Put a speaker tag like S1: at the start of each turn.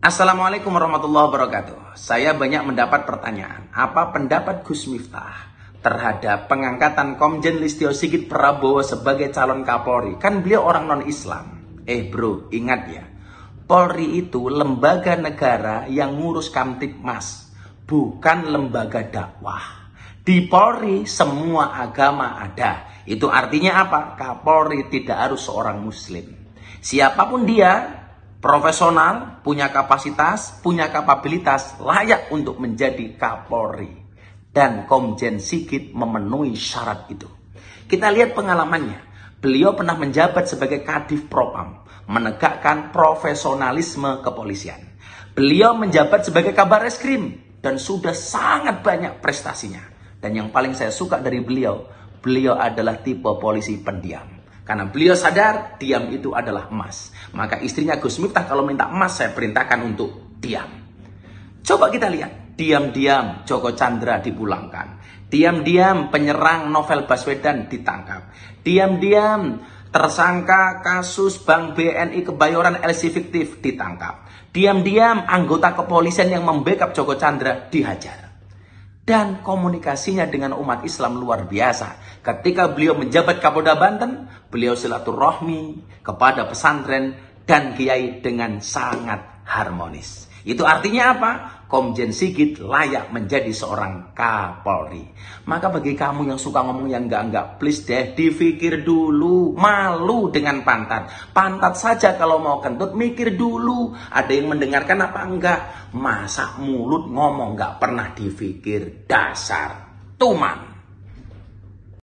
S1: Assalamualaikum warahmatullahi wabarakatuh. Saya banyak mendapat pertanyaan, apa pendapat Gus Miftah terhadap pengangkatan Komjen Listio Sigit Prabowo sebagai calon Kapolri? Kan beliau orang non-Islam. Eh bro, ingat ya. Polri itu lembaga negara yang ngurus Kamtipmas, bukan lembaga dakwah. Di Polri semua agama ada. Itu artinya apa? Kapolri tidak harus seorang muslim. Siapapun dia, profesional, punya kapasitas, punya kapabilitas, layak untuk menjadi Kapolri. Dan Komjen Sigit memenuhi syarat itu. Kita lihat pengalamannya. Beliau pernah menjabat sebagai Kadif Propam, menegakkan profesionalisme kepolisian. Beliau menjabat sebagai kabar reskrim dan sudah sangat banyak prestasinya. Dan yang paling saya suka dari beliau, beliau adalah tipe polisi pendiam. Karena beliau sadar diam itu adalah emas. Maka istrinya Gus Miftah kalau minta emas saya perintahkan untuk diam. Coba kita lihat. Diam-diam Joko Chandra dipulangkan. Diam-diam penyerang Novel Baswedan ditangkap. Diam-diam tersangka kasus Bank BNI Kebayoran LC fiktif ditangkap. Diam-diam anggota kepolisian yang membackup Joko Chandra dihajar dan komunikasinya dengan umat Islam luar biasa. Ketika beliau menjabat Kapolda Banten, beliau silaturahmi kepada pesantren dan kiai dengan sangat harmonis. Itu artinya apa? Komjen Sigit layak menjadi seorang Kapolri. Maka bagi kamu yang suka ngomong yang enggak-enggak, please deh difikir dulu, malu dengan pantat. Pantat saja kalau mau kentut, mikir dulu. Ada yang mendengarkan apa enggak? Masa mulut ngomong enggak pernah difikir dasar. Tuman.